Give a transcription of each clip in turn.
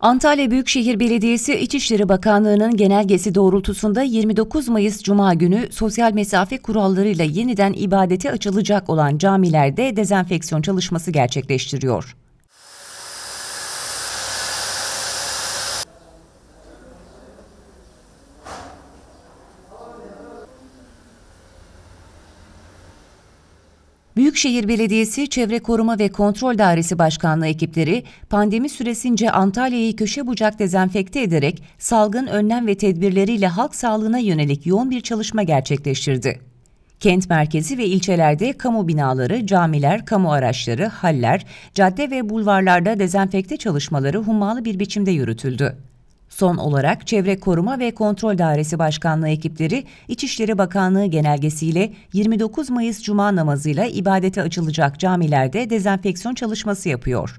Antalya Büyükşehir Belediyesi İçişleri Bakanlığı'nın genelgesi doğrultusunda 29 Mayıs Cuma günü sosyal mesafe kurallarıyla yeniden ibadete açılacak olan camilerde dezenfeksiyon çalışması gerçekleştiriyor. Büyükşehir Belediyesi Çevre Koruma ve Kontrol Dairesi Başkanlığı ekipleri pandemi süresince Antalya'yı köşe bucak dezenfekte ederek salgın önlem ve tedbirleriyle halk sağlığına yönelik yoğun bir çalışma gerçekleştirdi. Kent merkezi ve ilçelerde kamu binaları, camiler, kamu araçları, haller, cadde ve bulvarlarda dezenfekte çalışmaları hummalı bir biçimde yürütüldü. Son olarak Çevre Koruma ve Kontrol Dairesi Başkanlığı ekipleri İçişleri Bakanlığı genelgesiyle 29 Mayıs Cuma namazıyla ibadete açılacak camilerde dezenfeksiyon çalışması yapıyor.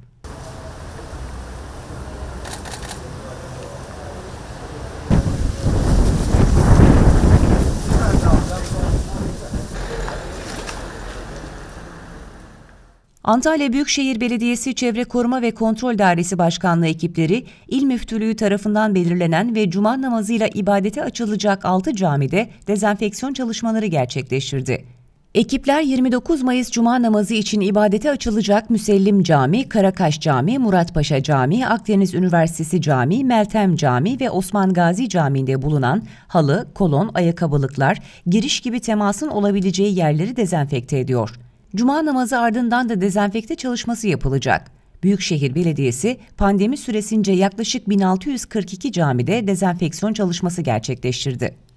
Antalya Büyükşehir Belediyesi Çevre Koruma ve Kontrol Dairesi Başkanlığı ekipleri, il müftülüğü tarafından belirlenen ve cuma namazıyla ibadete açılacak 6 camide dezenfeksiyon çalışmaları gerçekleştirdi. Ekipler 29 Mayıs Cuma namazı için ibadete açılacak Müsellim Cami, Karakaş Cami, Muratpaşa Cami, Akdeniz Üniversitesi Cami, Meltem Cami ve Osman Gazi Camii'nde bulunan halı, kolon, ayakkabılıklar, giriş gibi temasın olabileceği yerleri dezenfekte ediyor. Cuma namazı ardından da dezenfekte çalışması yapılacak. Büyükşehir Belediyesi pandemi süresince yaklaşık 1642 camide dezenfeksiyon çalışması gerçekleştirdi.